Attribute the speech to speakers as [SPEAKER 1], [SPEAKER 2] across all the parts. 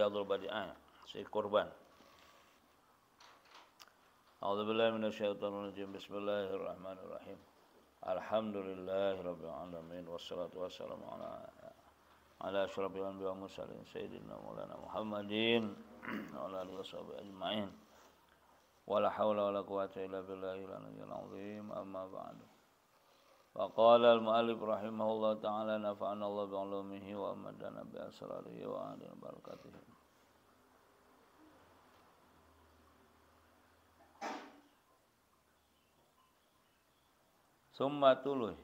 [SPEAKER 1] رياض البديان سي قربان أعوذ بالله من الشيطان الرجيم بسم الله الرحمن الرحيم الحمد لله رب العالمين والصلاة والسلام على على أشرف الأنبياء والمرسلين سيدنا مولانا محمدين وعلى آله وصحبه أجمعين ولا حول ولا قوة إلا بالله العلي العظيم أما بعد فقال المؤلف رحمه الله تعالى نفعنا الله بعلومه وأمدنا بأسراره وأهل بركاته ثم تلوي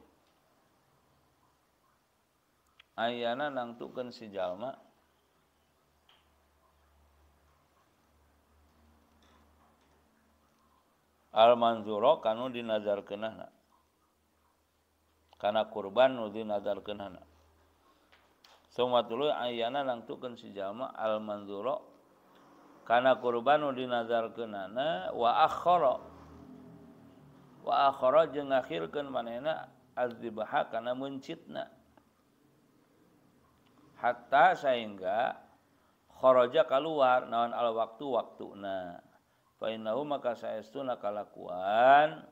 [SPEAKER 1] Ayana nangtukeun si jalma Al manzuro kanu dinazarkeunahna karena korban Udi Nazarkenana semua dulu ayayanaukan sejama Almanzu karena korban Udi Nazarkenana wa Wahrojehirkan manaakdiba karena mencidna Hai Hata sehinggakhoroja keluar nawan Allah waktu waktu nah paint tahu maka sayastukalalakuan untuk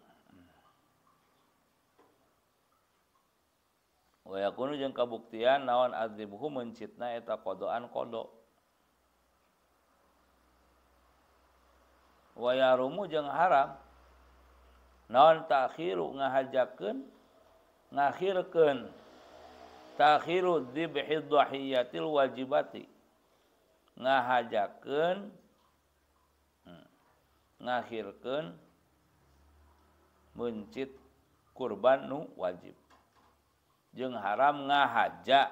[SPEAKER 1] jung kebuktian nawan adlihu mencid naetadoando Hai wayaru je haram Hai naon takhiru ngahajakan ngahirkan takhiru dihitil wajibati ngahajakan hmm. ngahirkan Hai mencid kurban Nu wajib Jeng haram ngahaja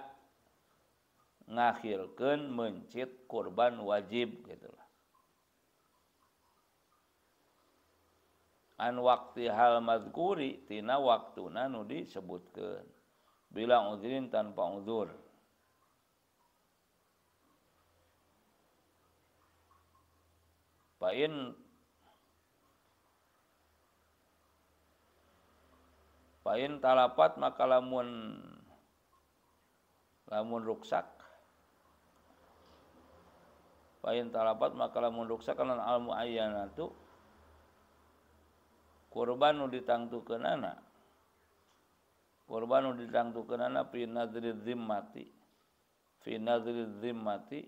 [SPEAKER 1] ngakhirkan mencit kurban wajib gitulah an waktu hal madkuri tina waktu nanu disebutkan bilang udhrin tanpa udhur Pain Pain talapat maka lamun lamun ruksak. Pain talapat maka lamun ruksak kalau al muayyanatu kurban nu ditangtukeunana. Kurban nu ditangtukeunana fi nadri zimmati. Fi nadri zimmati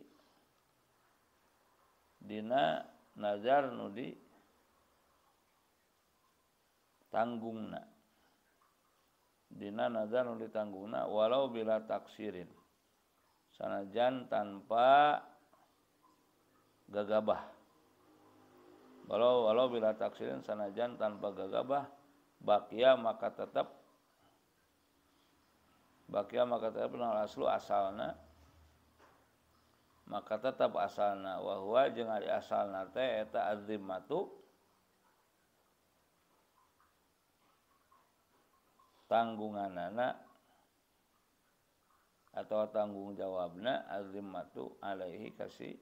[SPEAKER 1] dina nazar nu di tanggungna dina nazar nuli walau bila taksirin sanajan tanpa gagabah walau walau bila taksirin sanajan tanpa gagabah bakia maka tetap bakia maka tetap nal aslu asalna maka tetap asalna wahwa jeung asalna teh eta azzimatu tanggungan anak atau tanggung jawabna azimatu alaihi kasih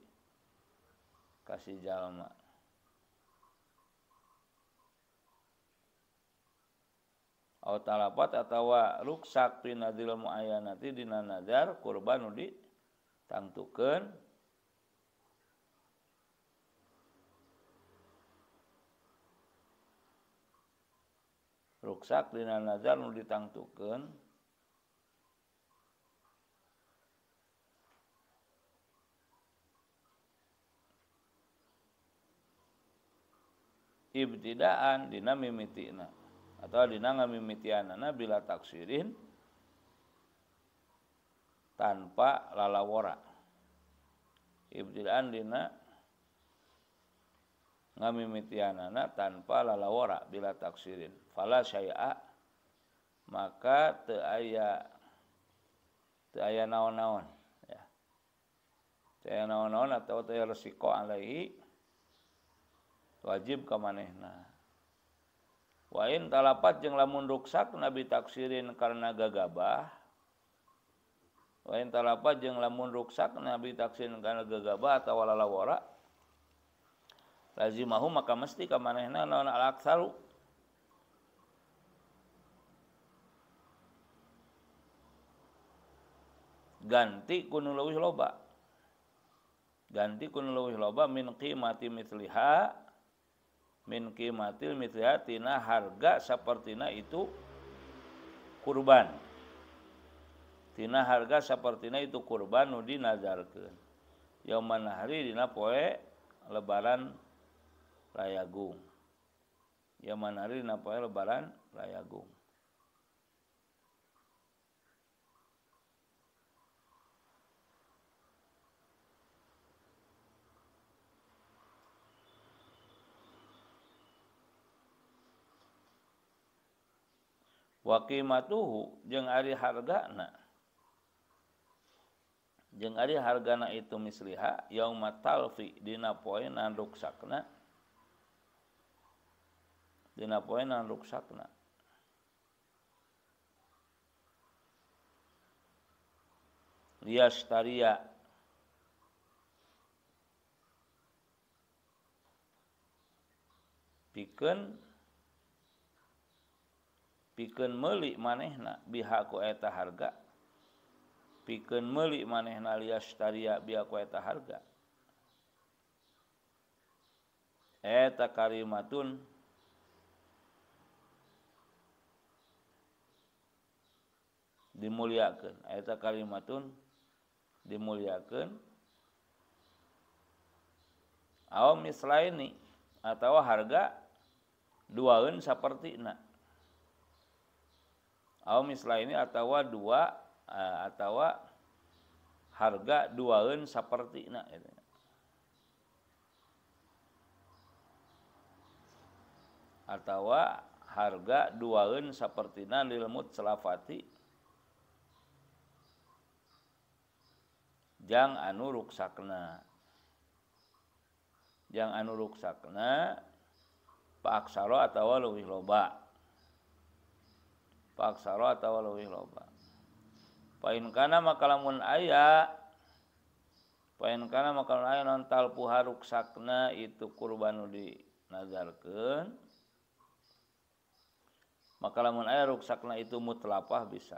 [SPEAKER 1] kasih jalma atau talapat atau ruksak tina dilmu ayanati dina nazar kurban di tangtukan ruksak dina nazar nu ditangtukeun ibtidaan dina mimitina atau dina ngamimitianana bila taksirin tanpa lalawara ibtidaan dina mimikian anak tanpa lalaw bila taksirin fala saya maka aya naon-naon Hai saya naon-on atau resiko Alaihi Hai wajib kemanaehna Hai lain talpat jeng lamunrukssak nabi taksirin karena gagabah Hai lain talapa jeng lamunrukssak nabi taksin karena gagabah atau la warak lazimahu maka mesti ka manehna naon al aktsaru ganti kunu leuwih loba ganti kunu leuwih loba min qimati mithliha min qimatil mithliha tina harga sapertina itu kurban tina harga sapertina itu kurban nu dinazarkeun mana hari dina poe lebaran Gung, Ya hari napa ya? lebaran Gung. Wakimatuhu jeung ari hargana jeung ari hargana itu misliha yang matalfi dina poin nanduk sakna tina poena ruksakna liyastaria pikeun pikeun meuli manehna bihaku eta harga pikeun meuli manehna liyastaria bihaku eta harga eta kalimatun dimuliakan ayat kalimatun dimuliakan awam mislaini atau harga seperti na awam mislaini atau dua atau harga duaeun seperti na atau harga seperti na lilmut selafati jangan anurukna jangan anurukna Pak atau pak karena maka la aya paint karena maka nontal puharruk sakna itu kurban dizarkan maka la airrukakna itu mutlapah bisa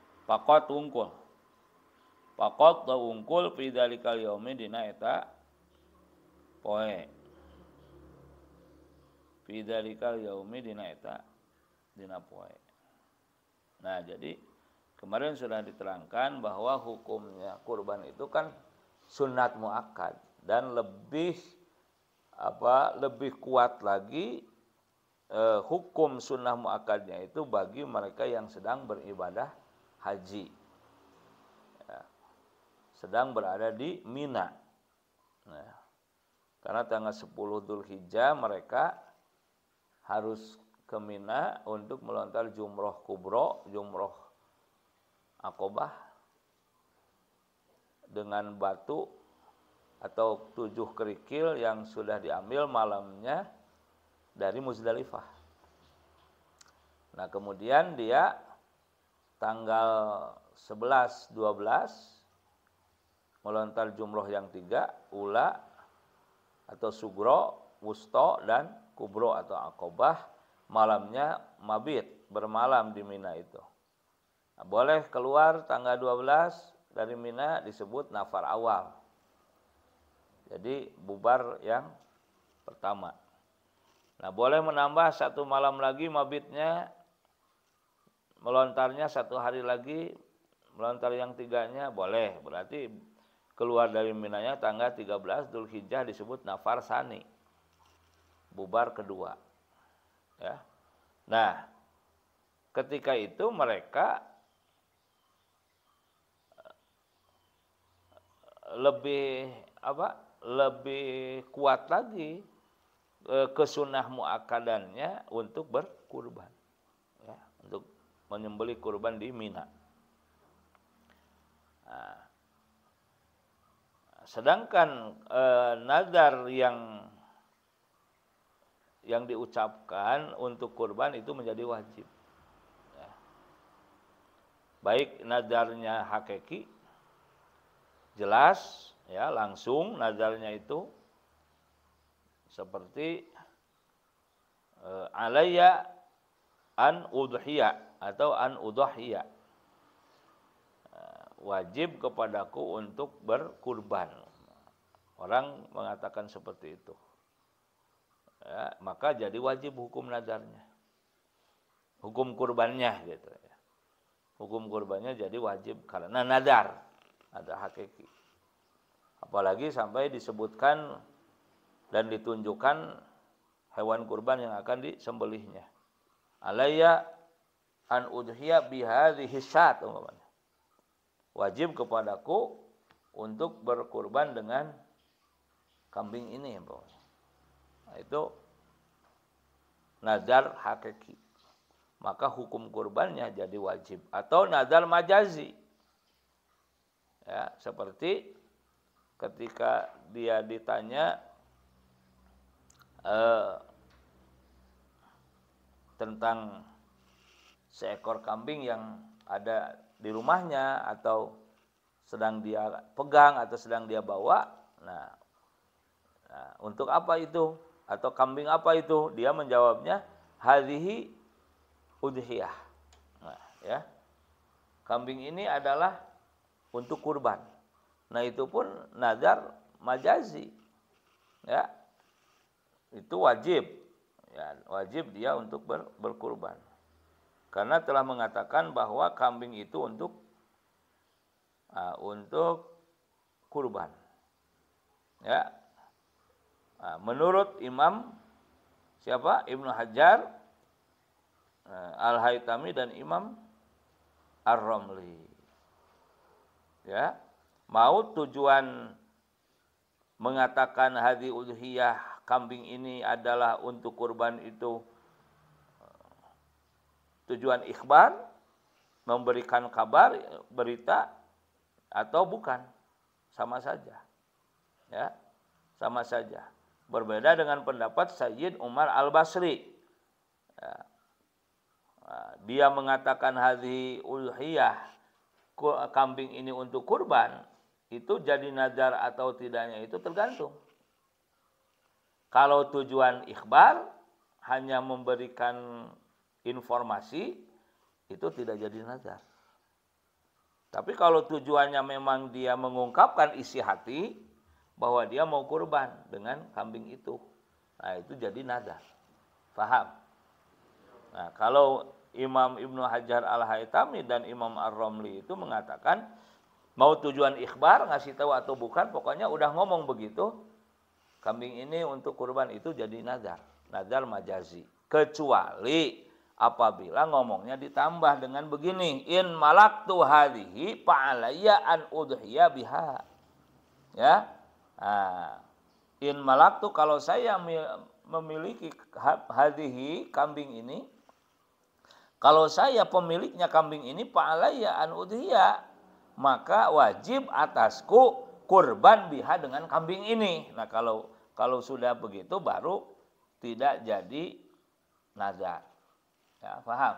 [SPEAKER 1] pakot tungkul, pakot tungkul wungkul fi dalikal yaumi dina eta poe fi dalikal yaumi dina eta dina poe nah jadi kemarin sudah diterangkan bahwa hukumnya kurban itu kan sunat muakkad dan lebih apa lebih kuat lagi eh, hukum sunnah muakadnya itu bagi mereka yang sedang beribadah haji ya. sedang berada di Mina ya. karena tanggal 10 Dhul Hijjah mereka harus ke Mina untuk melontar jumroh kubro jumroh akobah dengan batu atau tujuh kerikil yang sudah diambil malamnya dari Muzdalifah. Nah kemudian dia tanggal 11 12 melontar jumroh yang tiga ula atau sugro wusto dan kubro atau akobah malamnya mabit bermalam di Mina itu nah, boleh keluar tanggal 12 dari Mina disebut nafar awal jadi bubar yang pertama nah boleh menambah satu malam lagi mabitnya melontarnya satu hari lagi melontar yang tiganya boleh berarti keluar dari Minanya tanggal 13 Dhul Hijjah disebut Nafar Sani bubar kedua ya nah ketika itu mereka eh, lebih apa lebih kuat lagi eh, kesunah muakadannya untuk berkurban ya untuk menyembeli kurban di Mina. Nah, sedangkan nadar eh, nazar yang yang diucapkan untuk kurban itu menjadi wajib. Ya. Baik nazarnya hakiki jelas ya langsung nazarnya itu seperti e, alaya an udhiya atau an udhiya eh, wajib kepadaku untuk berkurban orang mengatakan seperti itu ya, maka jadi wajib hukum nadarnya hukum kurbannya gitu ya hukum kurbannya jadi wajib karena nadar ada hakiki apalagi sampai disebutkan dan ditunjukkan hewan kurban yang akan disembelihnya alayya an udhiya bihadhihi syat umpamanya. Wajib kepadaku untuk berkurban dengan kambing ini umpamanya. Nah, itu nazar hakiki. Maka hukum kurbannya jadi wajib atau nazar majazi. Ya, seperti ketika dia ditanya eh, tentang seekor kambing yang ada di rumahnya atau sedang dia pegang atau sedang dia bawa. Nah, nah untuk apa itu? Atau kambing apa itu? Dia menjawabnya hadhihi udhiyah. Nah, ya. Kambing ini adalah untuk kurban. Nah, itu pun nazar majazi. Ya. Itu wajib. Ya, wajib dia untuk ber, berkurban karena telah mengatakan bahwa kambing itu untuk uh, untuk kurban. Ya. Uh, menurut Imam siapa? Ibnu Hajar uh, ah, Al-Haytami dan Imam ar romli Ya. Mau tujuan mengatakan hadi udhiyah kambing ini adalah untuk kurban itu tujuan ikhbar memberikan kabar berita atau bukan sama saja ya sama saja berbeda dengan pendapat Sayyid Umar Al Basri ya. ya. dia mengatakan hadhi ulhiyah kambing ini untuk kurban itu jadi nazar atau tidaknya itu tergantung kalau tujuan ikhbar hanya memberikan informasi itu tidak jadi nazar. Tapi kalau tujuannya memang dia mengungkapkan isi hati bahwa dia mau kurban dengan kambing itu. Nah, itu jadi nazar. Faham? Nah, kalau Imam Ibnu Hajar Al-Haytami dan Imam Ar-Romli itu mengatakan mau tujuan ikhbar ngasih tahu atau bukan pokoknya udah ngomong begitu kambing ini untuk kurban itu jadi nazar, nazar majazi. Kecuali apabila ngomongnya ditambah dengan begini in malak hadhihi an udhiya biha ya nah, in malak kalau saya memiliki hadhihi kambing ini kalau saya pemiliknya kambing ini fa'alayya an udhiya maka wajib atasku kurban biha dengan kambing ini nah kalau kalau sudah begitu baru tidak jadi nazar Ya, paham?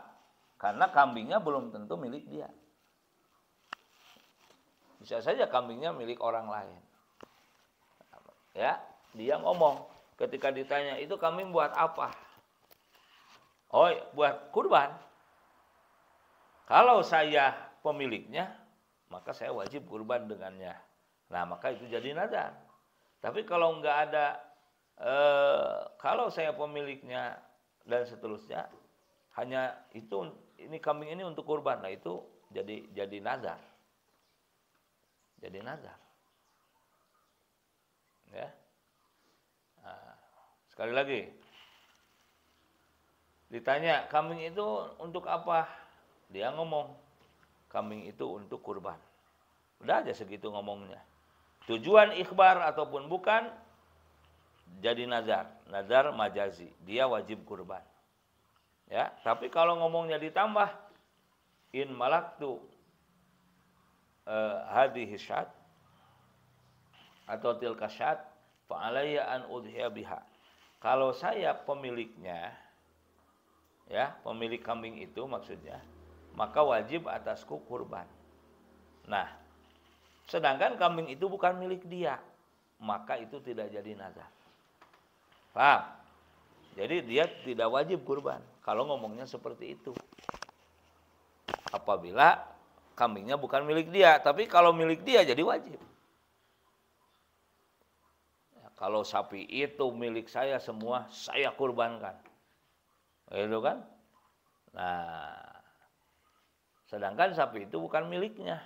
[SPEAKER 1] Karena kambingnya belum tentu milik dia. Bisa saja kambingnya milik orang lain. Ya, dia ngomong ketika ditanya, "Itu kambing buat apa?" Oh, buat kurban. Kalau saya pemiliknya, maka saya wajib kurban dengannya. Nah, maka itu jadi nada Tapi kalau enggak ada, e, kalau saya pemiliknya dan seterusnya, hanya itu ini kambing ini untuk kurban lah itu jadi jadi nazar jadi nazar ya nah, sekali lagi ditanya kambing itu untuk apa dia ngomong kambing itu untuk kurban udah aja segitu ngomongnya tujuan ikhbar ataupun bukan jadi nazar nazar majazi dia wajib kurban Ya, tapi kalau ngomongnya ditambah in malaktu uh, eh, hadhihi syat atau tilka syat fa alayya an udhiya biha. Kalau saya pemiliknya ya, pemilik kambing itu maksudnya, maka wajib atasku kurban. Nah, sedangkan kambing itu bukan milik dia, maka itu tidak jadi nazar. Paham? Jadi dia tidak wajib kurban. Kalau ngomongnya seperti itu. Apabila kambingnya bukan milik dia, tapi kalau milik dia jadi wajib. Ya, kalau sapi itu milik saya semua, saya kurbankan. itu kan? Nah, sedangkan sapi itu bukan miliknya.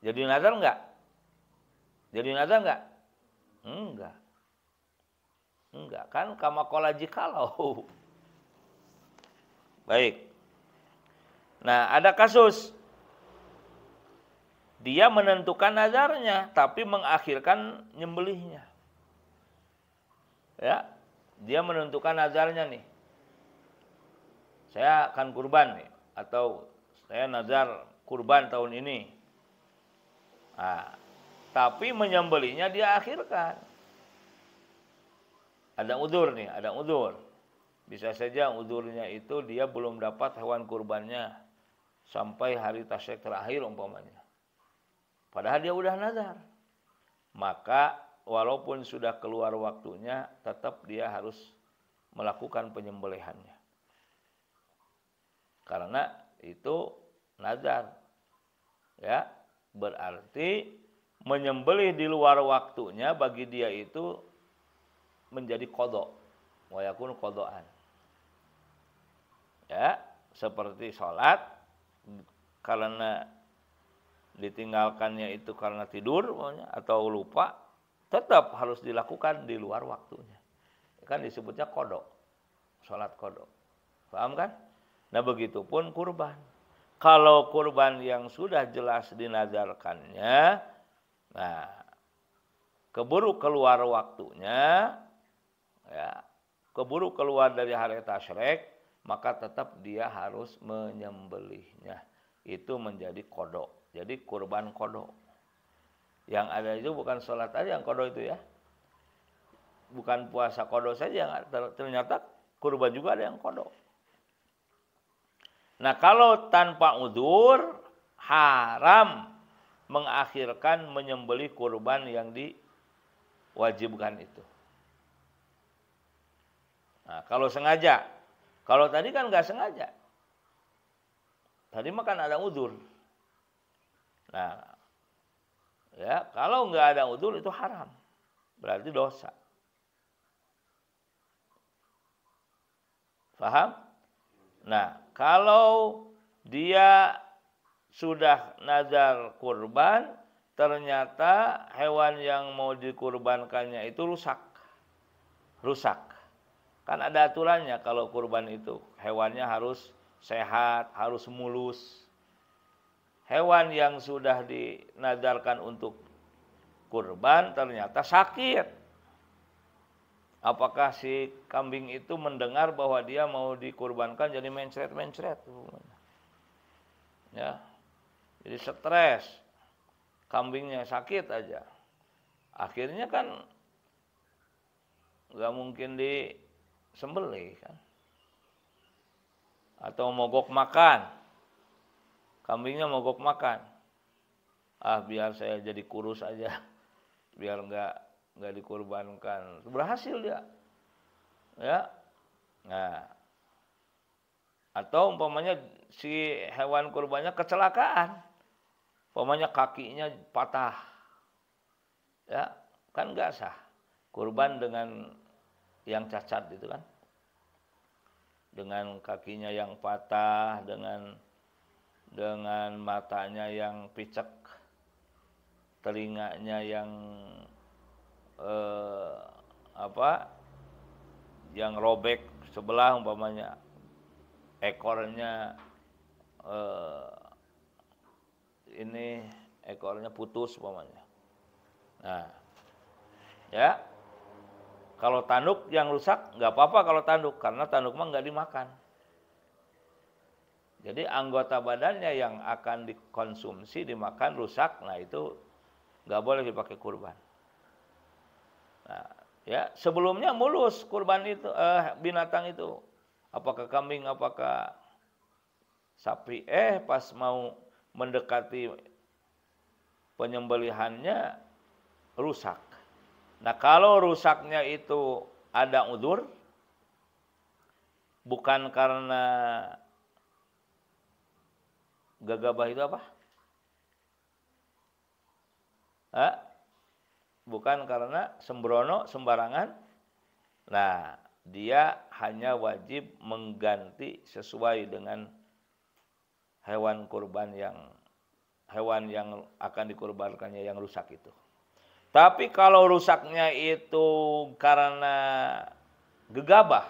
[SPEAKER 1] Jadi nazar enggak? Jadi nazar enggak? Enggak. Enggak, kan kama kola Baik. Nah, ada kasus dia menentukan nazarnya tapi mengakhirkan nyembelihnya. Ya, dia menentukan nazarnya nih. Saya akan kurban nih atau saya nazar kurban tahun ini. Nah, tapi menyembelihnya dia akhirkan. Ada udur nih, ada udur. Bisa saja udurnya itu dia belum dapat hewan kurbannya sampai hari tasyrik terakhir umpamanya. Padahal dia udah nazar. Maka walaupun sudah keluar waktunya tetap dia harus melakukan penyembelihannya. Karena itu nazar. Ya, berarti menyembelih di luar waktunya bagi dia itu menjadi kodok. Wayakun kodokan ya seperti sholat karena ditinggalkannya itu karena tidur atau lupa tetap harus dilakukan di luar waktunya kan disebutnya kodok sholat kodok paham kan nah begitu pun kurban kalau kurban yang sudah jelas dinazarkannya nah keburu keluar waktunya ya keburu keluar dari hari tasrek maka tetap dia harus menyembelihnya. Itu menjadi kodok. Jadi kurban kodok. Yang ada itu bukan sholat aja yang kodok itu ya. Bukan puasa kodok saja yang ternyata kurban juga ada yang kodok. Nah kalau tanpa udur haram mengakhirkan menyembelih kurban yang diwajibkan itu. Nah, kalau sengaja kalau tadi kan nggak sengaja. Tadi makan ada udur. Nah, ya kalau nggak ada udur itu haram, berarti dosa. Faham? Nah, kalau dia sudah nazar kurban, ternyata hewan yang mau dikurbankannya itu rusak. Rusak. Kan ada aturannya kalau kurban itu. Hewannya harus sehat, harus mulus. Hewan yang sudah dinadarkan untuk kurban ternyata sakit. Apakah si kambing itu mendengar bahwa dia mau dikurbankan jadi mencret-mencret? Ya. Jadi stres. Kambingnya sakit aja. Akhirnya kan nggak mungkin di sembelih kan. Atau mogok makan. Kambingnya mogok makan. Ah biar saya jadi kurus aja. Biar nggak nggak dikurbankan. Berhasil dia. Ya. Nah. Atau umpamanya si hewan kurbannya kecelakaan. Umpamanya kakinya patah. Ya, kan nggak sah. Kurban dengan yang cacat gitu kan dengan kakinya yang patah dengan dengan matanya yang picek telinganya yang eh, apa yang robek sebelah umpamanya ekornya eh, ini ekornya putus umpamanya nah ya kalau tanduk yang rusak nggak apa-apa kalau tanduk karena tanduk mah nggak dimakan. Jadi anggota badannya yang akan dikonsumsi dimakan rusak, nah itu nggak boleh dipakai kurban. Nah, ya sebelumnya mulus kurban itu eh, binatang itu, apakah kambing, apakah sapi. Eh pas mau mendekati penyembelihannya rusak. Nah kalau rusaknya itu ada udur, bukan karena gagabah itu apa? Hah? Bukan karena sembrono sembarangan. Nah, dia hanya wajib mengganti sesuai dengan hewan kurban yang hewan yang akan dikurbankannya yang rusak itu. Tapi kalau rusaknya itu karena gegabah,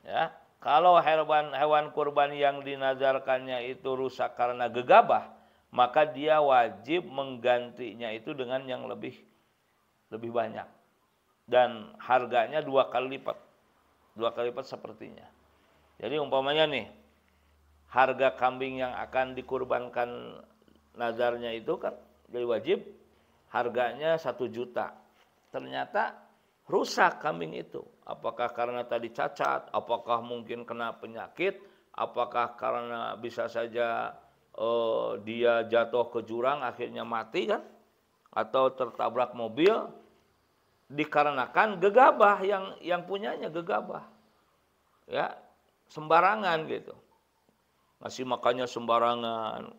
[SPEAKER 1] ya kalau hewan hewan kurban yang dinazarkannya itu rusak karena gegabah, maka dia wajib menggantinya itu dengan yang lebih lebih banyak dan harganya dua kali lipat, dua kali lipat sepertinya. Jadi umpamanya nih harga kambing yang akan dikurbankan nazarnya itu kan jadi wajib harganya satu juta. Ternyata rusak kambing itu. Apakah karena tadi cacat, apakah mungkin kena penyakit, apakah karena bisa saja uh, dia jatuh ke jurang akhirnya mati kan? Atau tertabrak mobil dikarenakan gegabah yang yang punyanya gegabah. Ya, sembarangan gitu. Masih makannya sembarangan.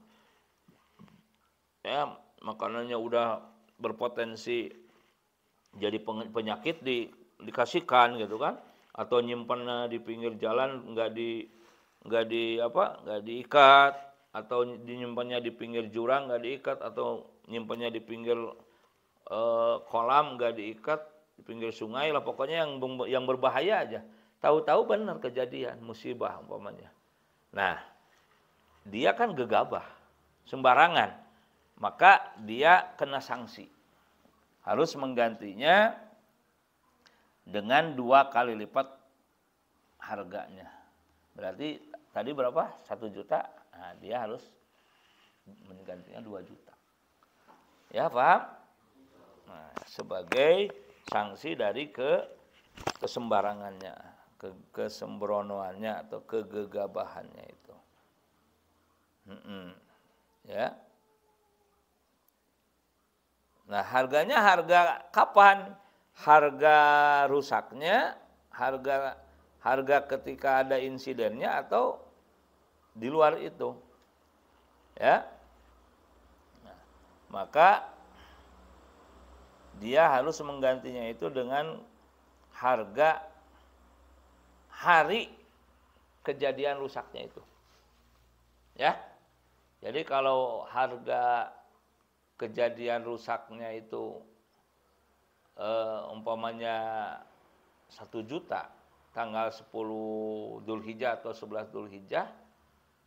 [SPEAKER 1] Ya, makanannya udah berpotensi jadi penyakit di, dikasihkan gitu kan atau nyimpan eh, di pinggir jalan nggak di nggak di apa nggak diikat atau nyimpannya di pinggir jurang nggak diikat atau nyimpannya di pinggir e, kolam nggak diikat di pinggir sungai lah pokoknya yang yang berbahaya aja tahu-tahu benar kejadian musibah umpamanya nah dia kan gegabah sembarangan maka dia kena sanksi. Harus menggantinya dengan dua kali lipat harganya. Berarti tadi berapa? Satu juta. Nah, dia harus menggantinya dua juta. Ya paham? Nah, sebagai sanksi dari ke kesembarangannya, ke kesembronoannya atau kegegabahannya itu. Hmm -hmm. Ya. Nah harganya harga kapan? Harga rusaknya, harga harga ketika ada insidennya atau di luar itu. Ya. Nah, maka dia harus menggantinya itu dengan harga hari kejadian rusaknya itu. Ya. Jadi kalau harga kejadian rusaknya itu uh, umpamanya satu juta tanggal 10 Dzulhijjah atau 11 Dzulhijjah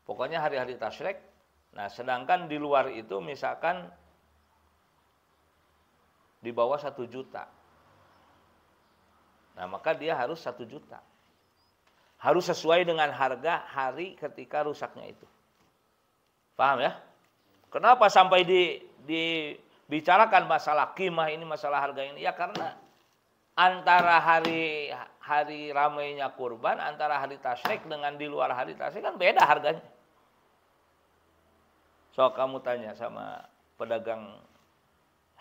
[SPEAKER 1] pokoknya hari-hari tasrek nah sedangkan di luar itu misalkan di bawah satu juta nah maka dia harus satu juta harus sesuai dengan harga hari ketika rusaknya itu paham ya kenapa sampai di dibicarakan masalah kimah ini, masalah harga ini? Ya karena antara hari hari ramainya kurban, antara hari tasrik dengan di luar hari tasrik kan beda harganya. So kamu tanya sama pedagang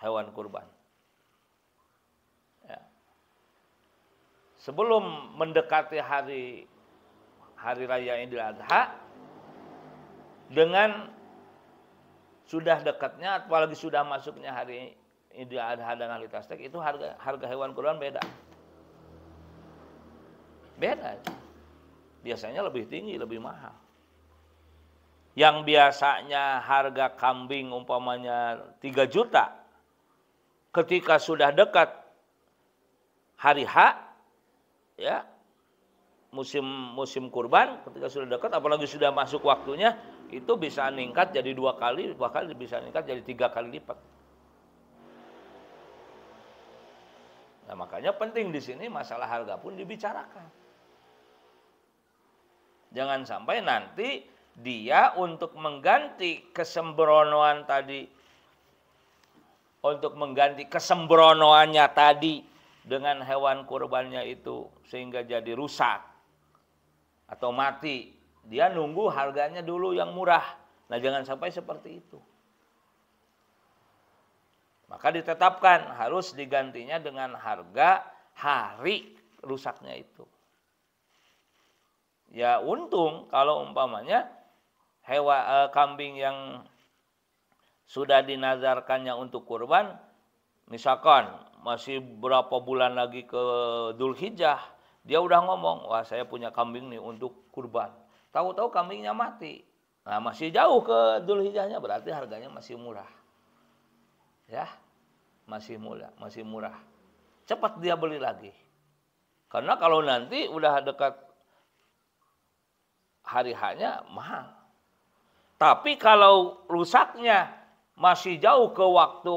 [SPEAKER 1] hewan kurban. Ya. Sebelum mendekati hari hari raya Idul Adha dengan sudah dekatnya apalagi sudah masuknya hari Idul Adha dan hari Tasdik itu harga harga hewan kurban beda. Beda. Biasanya lebih tinggi, lebih mahal. Yang biasanya harga kambing umpamanya 3 juta ketika sudah dekat hari H ya musim musim kurban ketika sudah dekat apalagi sudah masuk waktunya itu bisa meningkat jadi dua kali bahkan bisa meningkat jadi tiga kali lipat nah makanya penting di sini masalah harga pun dibicarakan jangan sampai nanti dia untuk mengganti kesembronoan tadi untuk mengganti kesembronoannya tadi dengan hewan kurbannya itu sehingga jadi rusak atau mati dia nunggu harganya dulu yang murah. Nah, jangan sampai seperti itu. Maka ditetapkan harus digantinya dengan harga hari rusaknya itu. Ya untung kalau umpamanya hewa e, kambing yang sudah dinazarkannya untuk kurban misalkan masih berapa bulan lagi ke Hijjah, dia udah ngomong wah saya punya kambing nih untuk kurban Tahu-tahu kambingnya mati. Nah, masih jauh ke Dzulhijjahnya berarti harganya masih murah. Ya. Masih murah, masih murah. Cepat dia beli lagi. Karena kalau nanti udah dekat hari hanya mahal. Tapi kalau rusaknya masih jauh ke waktu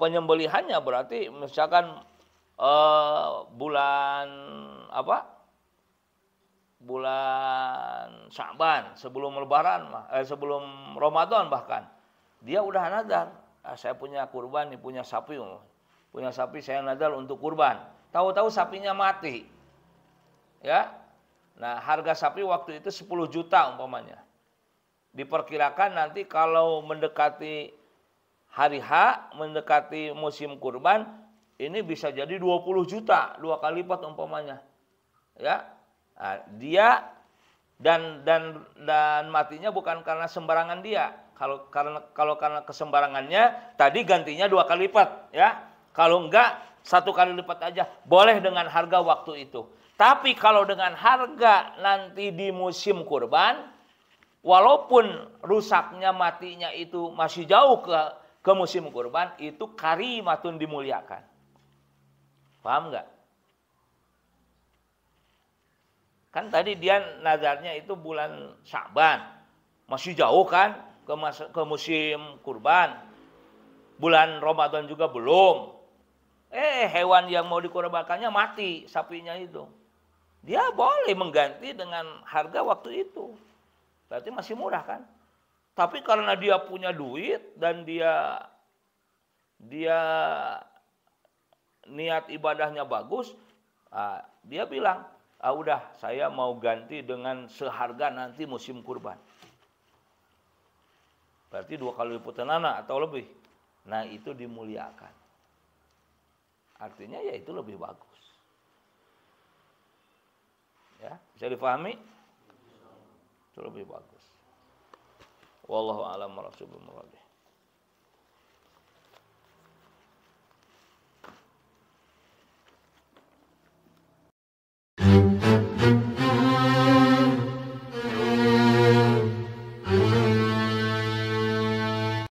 [SPEAKER 1] penyembelihannya berarti misalkan eh, bulan apa? bulan Syaban sebelum Lebaran eh, sebelum Ramadan bahkan dia udah nadar ah, saya punya kurban nih punya sapi oh. punya sapi saya nadar untuk kurban tahu-tahu sapinya mati ya nah harga sapi waktu itu 10 juta umpamanya diperkirakan nanti kalau mendekati hari H mendekati musim kurban ini bisa jadi 20 juta dua kali lipat umpamanya ya Nah, dia dan dan dan matinya bukan karena sembarangan dia. Kalau karena kalau karena kesembarangannya tadi gantinya dua kali lipat ya. Kalau enggak satu kali lipat aja boleh dengan harga waktu itu. Tapi kalau dengan harga nanti di musim kurban walaupun rusaknya matinya itu masih jauh ke ke musim kurban itu karimatun dimuliakan. Paham nggak? Kan tadi dia nazarnya itu bulan Syaban. Masih jauh kan ke, mas, ke musim kurban. Bulan Ramadan juga belum. Eh, hewan yang mau dikorbankannya mati, sapinya itu. Dia boleh mengganti dengan harga waktu itu. Berarti masih murah kan? Tapi karena dia punya duit dan dia dia niat ibadahnya bagus, ah, dia bilang, ah udah saya mau ganti dengan seharga nanti musim kurban. Berarti dua kali liputan anak atau lebih. Nah itu dimuliakan. Artinya ya itu lebih bagus. Ya, bisa dipahami? Itu lebih bagus. Wallahu a'lam